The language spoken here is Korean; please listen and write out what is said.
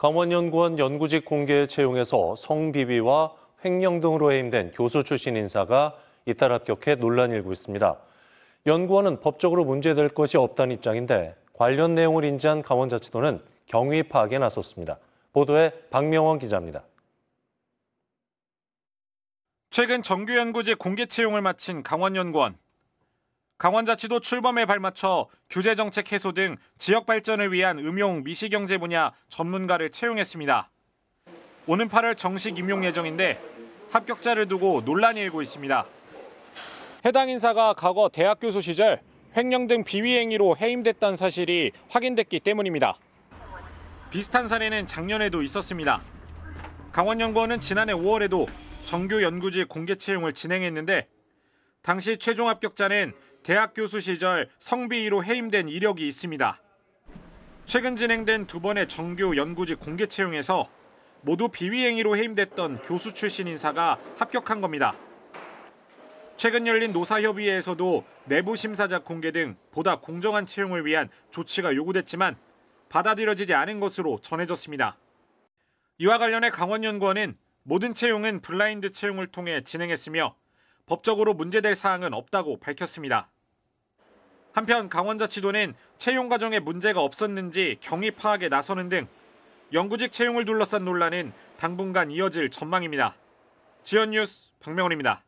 강원연구원 연구직 공개 채용에서 성비비와 횡령 등으로 해임된 교수 출신 인사가 잇따라 합격해 논란이 일고 있습니다. 연구원은 법적으로 문제될 것이 없다는 입장인데 관련 내용을 인지한 강원자치도는 경위 파악에 나섰습니다. 보도에 박명원 기자입니다. 최근 정규연구직 공개 채용을 마친 강원연구원. 강원자치도 출범에 발맞춰 규제 정책 해소 등 지역 발전을 위한 음용 미시경제 분야 전문가를 채용했습니다. 오는 8월 정식 임용 예정인데 합격자를 두고 논란이 일고 있습니다. 해당 인사가 과거 대학 교수 시절 횡령 등 비위 행위로 해임됐다는 사실이 확인됐기 때문입니다. 비슷한 사례는 작년에도 있었습니다. 강원연구원은 지난해 5월에도 정규 연구직 공개 채용을 진행했는데 당시 최종 합격자는 대학 교수 시절 성비위로 해임된 이력이 있습니다. 최근 진행된 두 번의 정규 연구직 공개 채용에서 모두 비위행위로 해임됐던 교수 출신 인사가 합격한 겁니다. 최근 열린 노사협의회에서도 내부 심사자 공개 등 보다 공정한 채용을 위한 조치가 요구됐지만 받아들여지지 않은 것으로 전해졌습니다. 이와 관련해 강원연구원은 모든 채용은 블라인드 채용을 통해 진행했으며 법적으로 문제될 사항은 없다고 밝혔습니다. 한편 강원자치도는 채용 과정에 문제가 없었는지 경위 파악에 나서는 등 영구직 채용을 둘러싼 논란은 당분간 이어질 전망입니다. 지연뉴스 박명원입니다.